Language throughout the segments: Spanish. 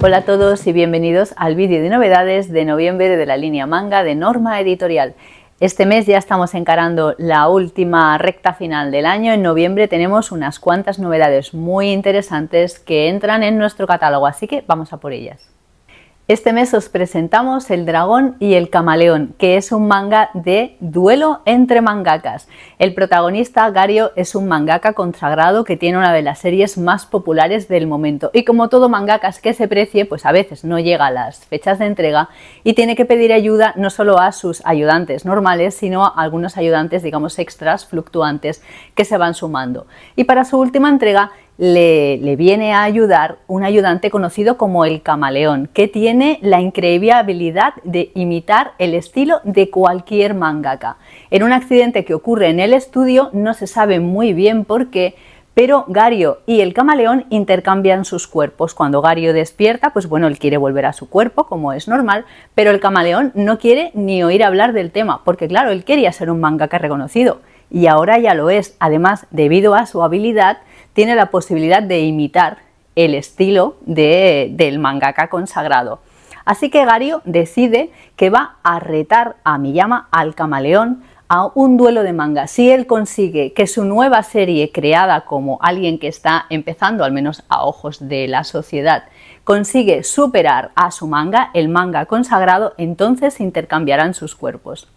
Hola a todos y bienvenidos al vídeo de novedades de noviembre de la línea manga de Norma Editorial. Este mes ya estamos encarando la última recta final del año. En noviembre tenemos unas cuantas novedades muy interesantes que entran en nuestro catálogo, así que vamos a por ellas. Este mes os presentamos El dragón y el camaleón, que es un manga de duelo entre mangakas. El protagonista, Gario, es un mangaka consagrado que tiene una de las series más populares del momento. Y como todo mangakas que se precie, pues a veces no llega a las fechas de entrega y tiene que pedir ayuda no solo a sus ayudantes normales, sino a algunos ayudantes, digamos, extras fluctuantes que se van sumando. Y para su última entrega, le, viene a ayudar un ayudante conocido como el camaleón, que tiene la increíble habilidad de imitar el estilo de cualquier mangaka. En un accidente que ocurre en el estudio no se sabe muy bien por qué, pero Gario y el camaleón intercambian sus cuerpos. Cuando Gario despierta, pues bueno, él quiere volver a su cuerpo, como es normal, pero el camaleón no quiere ni oír hablar del tema, porque claro, él quería ser un mangaka reconocido y ahora ya lo es. Además, debido a su habilidad, tiene la posibilidad de imitar el estilo del mangaka consagrado. Así que Gario decide que va a retar a Miyama al camaleón a un duelo de manga. Si él consigue que su nueva serie, creada como alguien que está empezando, al menos a ojos de la sociedad, consigue superar a su manga, el manga consagrado, entonces intercambiarán sus cuerpos.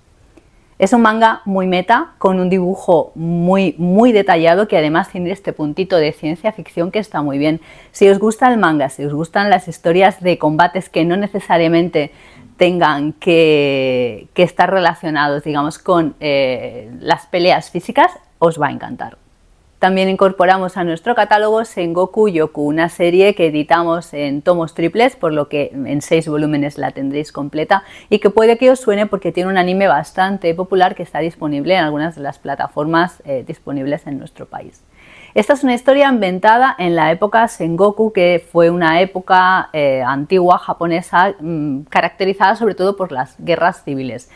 Es un manga muy meta, con un dibujo muy, muy detallado que además tiene este puntito de ciencia ficción que está muy bien. Si os gusta el manga, si os gustan las historias de combates que no necesariamente tengan que, estar relacionados, digamos, con eh, las peleas físicas, os va a encantar. También incorporamos a nuestro catálogo Sengoku Yoku, una serie que editamos en tomos triples, por lo que en seis volúmenes la tendréis completa y que puede que os suene porque tiene un anime bastante popular que está disponible en algunas de las plataformas eh, disponibles en nuestro país. Esta es una historia inventada en la época Sengoku, que fue una época eh, antigua japonesa mm, caracterizada sobre todo por las guerras civiles.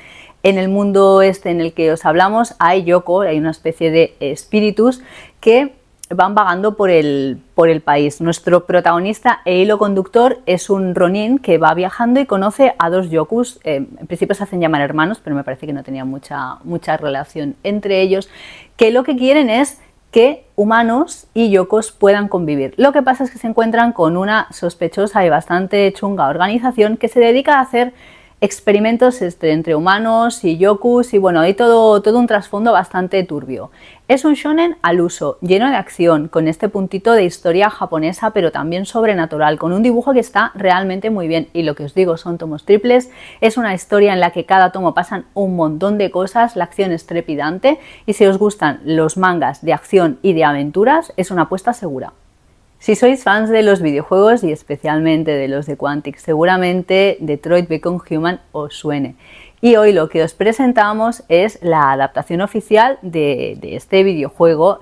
En el mundo este en el que os hablamos hay yoko, hay una especie de espíritus que van vagando por el, por el país. Nuestro protagonista e hilo conductor es un Ronin que va viajando y conoce a dos yokus. Eh, en principio se hacen llamar hermanos, pero me parece que no tenía mucha, mucha relación entre ellos, que lo que quieren es que humanos y yokos puedan convivir. Lo que pasa es que se encuentran con una sospechosa y bastante chunga organización que se dedica a hacer experimentos este, entre humanos y yokus y bueno, hay todo, todo un trasfondo bastante turbio. Es un shonen al uso, lleno de acción, con este puntito de historia japonesa pero también sobrenatural, con un dibujo que está realmente muy bien y lo que os digo son tomos triples, es una historia en la que cada tomo pasan un montón de cosas, la acción es trepidante y si os gustan los mangas de acción y de aventuras es una apuesta segura. Si sois fans de los videojuegos y especialmente de los de Quantic, seguramente Detroit Become Human os suene. Y hoy lo que os presentamos es la adaptación oficial de, este videojuego,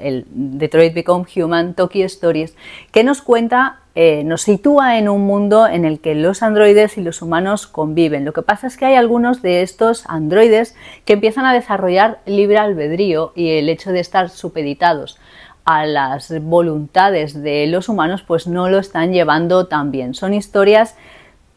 el Detroit Become Human Tokyo Stories, que nos cuenta eh, nos sitúa en un mundo en el que los androides y los humanos conviven. Lo que pasa es que hay algunos de estos androides que empiezan a desarrollar libre albedrío y el hecho de estar supeditados a las voluntades de los humanos, pues no lo están llevando tan bien. Son historias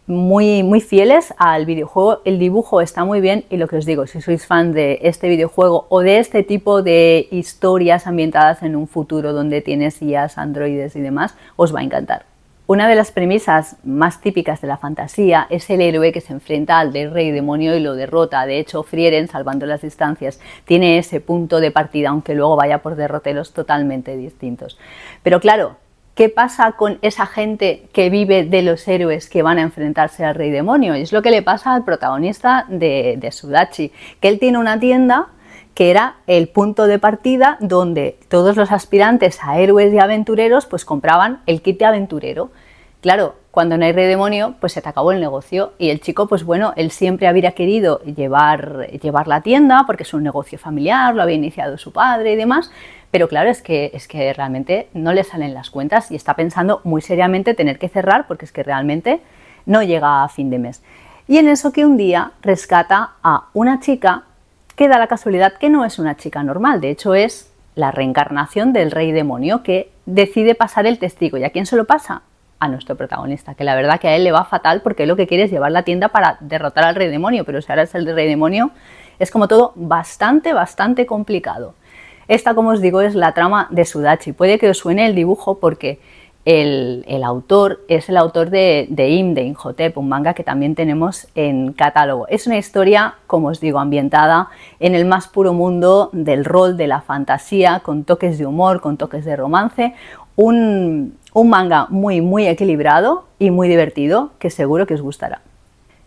muy, muy fieles al videojuego. El dibujo está muy bien y lo que os digo, si sois fan de este videojuego o de este tipo de historias ambientadas en un futuro donde tienes IAs, androides y demás, os va a encantar. Una de las premisas más típicas de la fantasía es el héroe que se enfrenta al del rey demonio y lo derrota. De hecho, Frieren, salvando las distancias, tiene ese punto de partida, aunque luego vaya por derroteros totalmente distintos. Pero claro, ¿qué pasa con esa gente que vive de los héroes que van a enfrentarse al rey demonio? Y es lo que le pasa al protagonista de, de Sudachi, que él tiene una tienda que era el punto de partida donde todos los aspirantes a héroes y aventureros pues compraban el kit de aventurero. Claro, cuando no hay rey demonio, pues se te acabó el negocio y el chico, pues bueno, él siempre habría querido llevar, llevar la tienda porque es un negocio familiar, lo había iniciado su padre y demás, pero claro, es que, es que realmente no le salen las cuentas y está pensando muy seriamente tener que cerrar porque es que realmente no llega a fin de mes. Y en eso que un día rescata a una chica queda la casualidad que no es una chica normal, de hecho es la reencarnación del rey demonio que decide pasar el testigo. ¿Y a quién se lo pasa? A nuestro protagonista, que la verdad que a él le va fatal porque lo que quiere es llevar la tienda para derrotar al rey demonio, pero si ahora es el rey demonio, es como todo bastante, bastante complicado. Esta, como os digo, es la trama de Sudachi. Puede que os suene el dibujo porque el, autor es el autor de, de Im, de Inhotep, un manga que también tenemos en catálogo. Es una historia, como os digo, ambientada en el más puro mundo del rol, de la fantasía, con toques de humor, con toques de romance. Un, un manga muy, muy equilibrado y muy divertido que seguro que os gustará.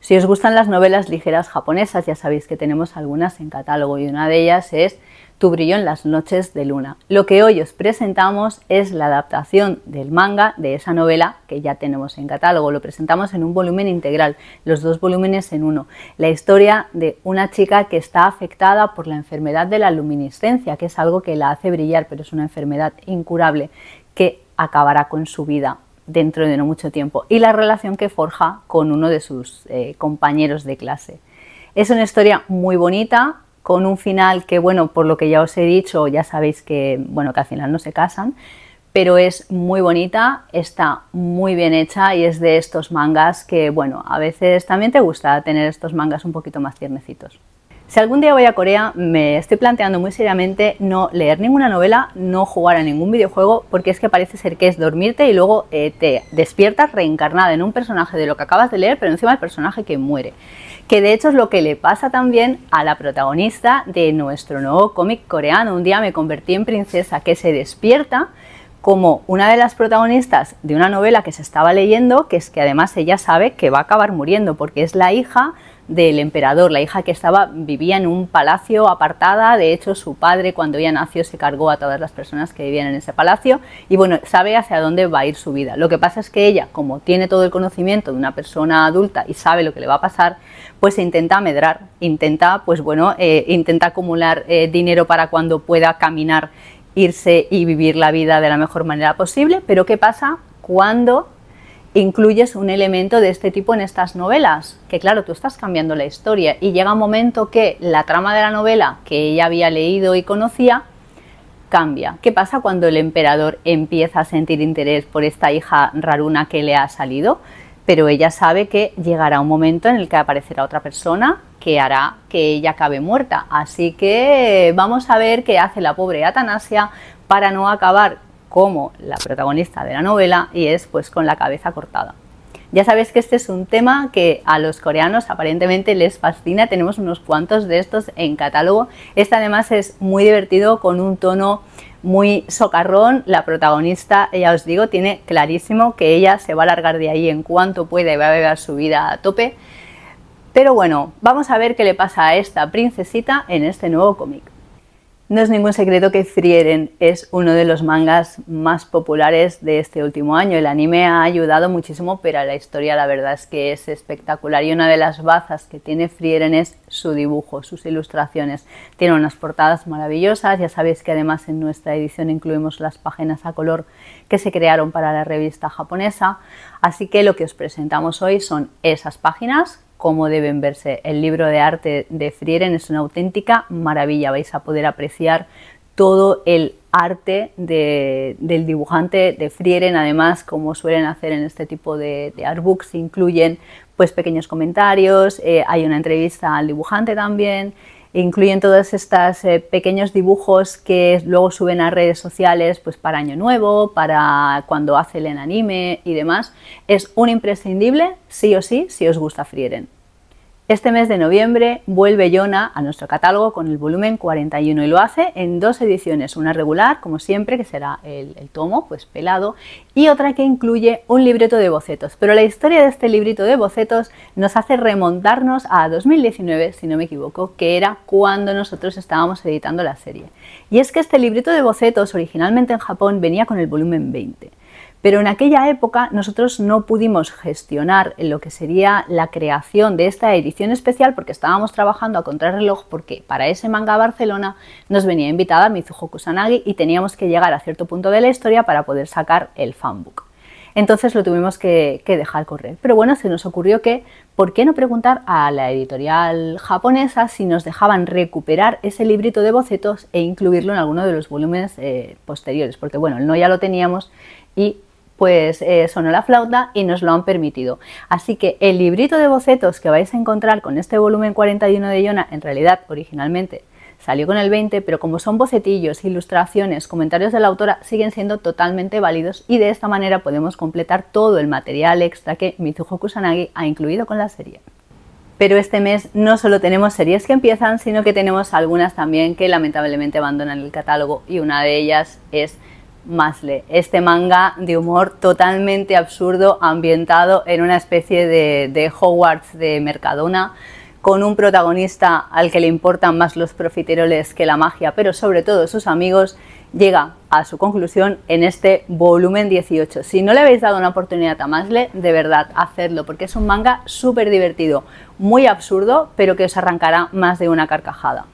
Si os gustan las novelas ligeras japonesas, ya sabéis que tenemos algunas en catálogo y una de ellas es tu brillo en las noches de luna. Lo que hoy os presentamos es la adaptación del manga de esa novela que ya tenemos en catálogo. Lo presentamos en un volumen integral, los dos volúmenes en uno. La historia de una chica que está afectada por la enfermedad de la luminiscencia, que es algo que la hace brillar, pero es una enfermedad incurable que acabará con su vida dentro de no mucho tiempo y la relación que forja con uno de sus eh, compañeros de clase. Es una historia muy bonita, con un final que, bueno, por lo que ya os he dicho, ya sabéis que, bueno, que al final no se casan, pero es muy bonita, está muy bien hecha y es de estos mangas que, bueno, a veces también te gusta tener estos mangas un poquito más tiernecitos. Si algún día voy a Corea, me estoy planteando muy seriamente no leer ninguna novela, no jugar a ningún videojuego, porque es que parece ser que es dormirte y luego eh, te despiertas reencarnada en un personaje de lo que acabas de leer, pero encima el personaje que muere. Que de hecho es lo que le pasa también a la protagonista de nuestro nuevo cómic coreano. Un día me convertí en princesa que se despierta como una de las protagonistas de una novela que se estaba leyendo, que es que además ella sabe que va a acabar muriendo, porque es la hija del emperador. La hija que estaba vivía en un palacio apartada, de hecho su padre cuando ella nació se cargó a todas las personas que vivían en ese palacio y bueno, sabe hacia dónde va a ir su vida. Lo que pasa es que ella, como tiene todo el conocimiento de una persona adulta y sabe lo que le va a pasar, pues intenta medrar, intenta pues bueno, eh, intenta acumular eh, dinero para cuando pueda caminar irse y vivir la vida de la mejor manera posible, pero ¿qué pasa cuando incluyes un elemento de este tipo en estas novelas, que claro, tú estás cambiando la historia y llega un momento que la trama de la novela que ella había leído y conocía cambia. ¿Qué pasa cuando el emperador empieza a sentir interés por esta hija raruna que le ha salido? Pero ella sabe que llegará un momento en el que aparecerá otra persona que hará que ella acabe muerta. Así que vamos a ver qué hace la pobre Atanasia para no acabar como la protagonista de la novela y es pues con la cabeza cortada. Ya sabéis que este es un tema que a los coreanos aparentemente les fascina, tenemos unos cuantos de estos en catálogo. Este además es muy divertido con un tono muy socarrón, la protagonista, ya os digo, tiene clarísimo que ella se va a largar de ahí en cuanto pueda y va a beber su vida a tope. Pero bueno, vamos a ver qué le pasa a esta princesita en este nuevo cómic. No es ningún secreto que Frieren es uno de los mangas más populares de este último año. El anime ha ayudado muchísimo, pero la historia la verdad es que es espectacular. Y una de las bazas que tiene Frieren es su dibujo, sus ilustraciones. Tiene unas portadas maravillosas. Ya sabéis que además en nuestra edición incluimos las páginas a color que se crearon para la revista japonesa. Así que lo que os presentamos hoy son esas páginas cómo deben verse. El libro de arte de Frieren es una auténtica maravilla, vais a poder apreciar todo el arte del dibujante de Frieren, además como suelen hacer en este tipo de, artbooks, incluyen pues pequeños comentarios, eh, hay una entrevista al dibujante también, incluyen todos estos eh, pequeños dibujos que luego suben a redes sociales pues para Año Nuevo, para cuando hace el anime y demás. Es un imprescindible, sí o sí, si os gusta Frieren. Este mes de noviembre vuelve Yona a nuestro catálogo con el volumen 41 y lo hace en dos ediciones, una regular, como siempre, que será el, tomo, pues pelado, y otra que incluye un libreto de bocetos. Pero la historia de este librito de bocetos nos hace remontarnos a 2019, si no me equivoco, que era cuando nosotros estábamos editando la serie. Y es que este librito de bocetos originalmente en Japón venía con el volumen 20. Pero en aquella época nosotros no pudimos gestionar lo que sería la creación de esta edición especial porque estábamos trabajando a contrarreloj porque para ese manga Barcelona nos venía invitada Mizuho Kusanagi y teníamos que llegar a cierto punto de la historia para poder sacar el fanbook. Entonces lo tuvimos que, dejar correr. Pero bueno, se nos ocurrió que, ¿por qué no preguntar a la editorial japonesa si nos dejaban recuperar ese librito de bocetos e incluirlo en alguno de los volúmenes eh, posteriores? Porque bueno, no ya lo teníamos y pues eh, sonó la flauta y nos lo han permitido. Así que el librito de bocetos que vais a encontrar con este volumen 41 de Yona, en realidad originalmente salió con el 20, pero como son bocetillos, ilustraciones, comentarios de la autora, siguen siendo totalmente válidos y de esta manera podemos completar todo el material extra que Mitsuho Kusanagi ha incluido con la serie. Pero este mes no solo tenemos series que empiezan, sino que tenemos algunas también que lamentablemente abandonan el catálogo y una de ellas es Masle, este manga de humor totalmente absurdo ambientado en una especie de, de Hogwarts de Mercadona con un protagonista al que le importan más los profiteroles que la magia, pero sobre todo sus amigos, llega a su conclusión en este volumen 18. Si no le habéis dado una oportunidad a Masle, de verdad, hacedlo, porque es un manga súper divertido, muy absurdo, pero que os arrancará más de una carcajada.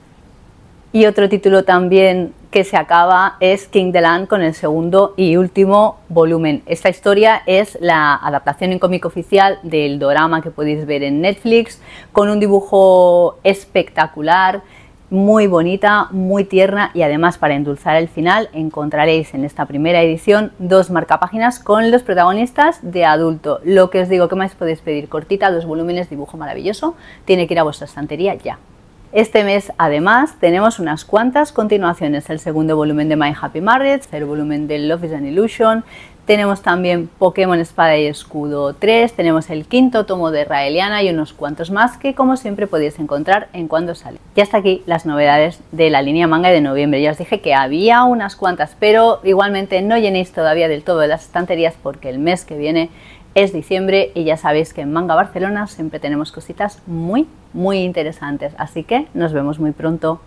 Y otro título también que se acaba es King the Land con el segundo y último volumen. Esta historia es la adaptación en cómic oficial del dorama que podéis ver en Netflix, con un dibujo espectacular, muy bonita, muy tierna y además para endulzar el final encontraréis en esta primera edición dos marcapáginas con los protagonistas de adulto. Lo que os digo que más podéis pedir cortita, dos volúmenes, dibujo maravilloso, tiene que ir a vuestra estantería ya. Este mes, además, tenemos unas cuantas continuaciones. El segundo volumen de My Happy Marriage, el volumen de Love is an Illusion, tenemos también Pokémon Espada y Escudo 3, tenemos el quinto tomo de Raeliana y unos cuantos más que como siempre podéis encontrar en cuando sale. Y hasta aquí las novedades de la línea manga de noviembre. Ya os dije que había unas cuantas, pero igualmente no llenéis todavía del todo las estanterías porque el mes que viene es diciembre y ya sabéis que en Manga Barcelona siempre tenemos cositas muy, muy interesantes. Así que nos vemos muy pronto.